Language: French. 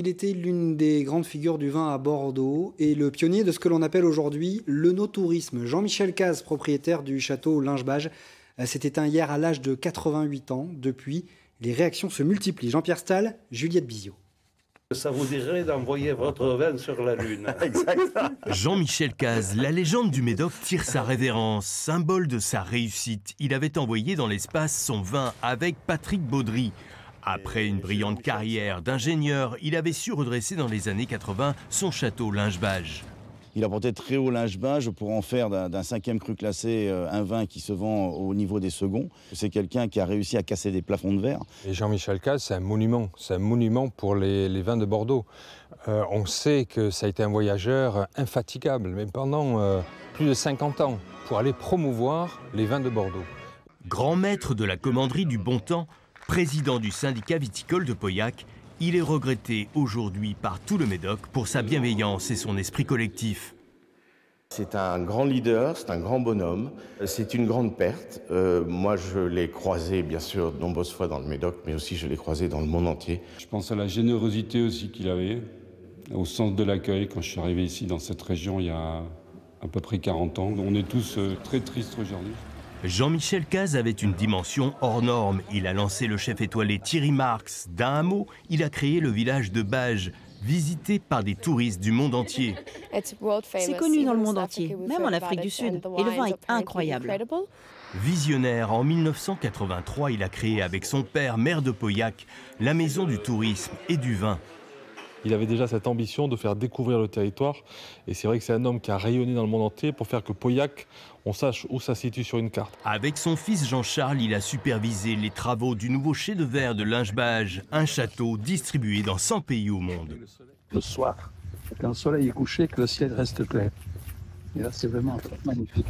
Il était l'une des grandes figures du vin à Bordeaux et le pionnier de ce que l'on appelle aujourd'hui le no-tourisme. Jean-Michel Caz, propriétaire du château Lingebage, euh, s'est éteint hier à l'âge de 88 ans. Depuis, les réactions se multiplient. Jean-Pierre Stahl, Juliette Bizio. Ça vous dirait d'envoyer votre vin sur la Lune. Jean-Michel Caz, la légende du Médoc tire sa révérence, symbole de sa réussite. Il avait envoyé dans l'espace son vin avec Patrick Baudry. Après une brillante carrière d'ingénieur, il avait su redresser dans les années 80 son château Lingebage. Il a porté très haut lingebage pour en faire d'un cinquième cru classé euh, un vin qui se vend au niveau des seconds. C'est quelqu'un qui a réussi à casser des plafonds de verre. Jean-Michel Caz, c'est un monument. C'est un monument pour les, vins de Bordeaux. Euh, on sait que ça a été un voyageur infatigable, mais pendant euh, plus de 50 ans, pour aller promouvoir les vins de Bordeaux. Grand maître de la commanderie du Bon Temps, Président du syndicat viticole de Pauillac, il est regretté aujourd'hui par tout le Médoc pour sa bienveillance et son esprit collectif. C'est un grand leader, c'est un grand bonhomme, c'est une grande perte. Euh, moi, je l'ai croisé, bien sûr, de nombreuses fois dans le Médoc, mais aussi je l'ai croisé dans le monde entier. Je pense à la générosité aussi qu'il avait, au sens de l'accueil quand je suis arrivé ici dans cette région il y a à peu près 40 ans. On est tous euh, très tristes aujourd'hui. Jean-Michel Caz avait une dimension hors norme. Il a lancé le chef étoilé Thierry Marx. D'un mot, il a créé le village de Bages, visité par des touristes du monde entier. C'est connu dans le monde entier, même en Afrique du Sud, et le vin est incroyable. Visionnaire, en 1983, il a créé avec son père, maire de Pauillac, la maison du tourisme et du vin il avait déjà cette ambition de faire découvrir le territoire. Et c'est vrai que c'est un homme qui a rayonné dans le monde entier pour faire que Pauillac, on sache où ça se situe sur une carte. Avec son fils Jean-Charles, il a supervisé les travaux du nouveau chef-de-verre de Lingebage, un château distribué dans 100 pays au monde. Le soir, quand le soleil est couché, que le ciel reste clair. Et là, c'est vraiment magnifique.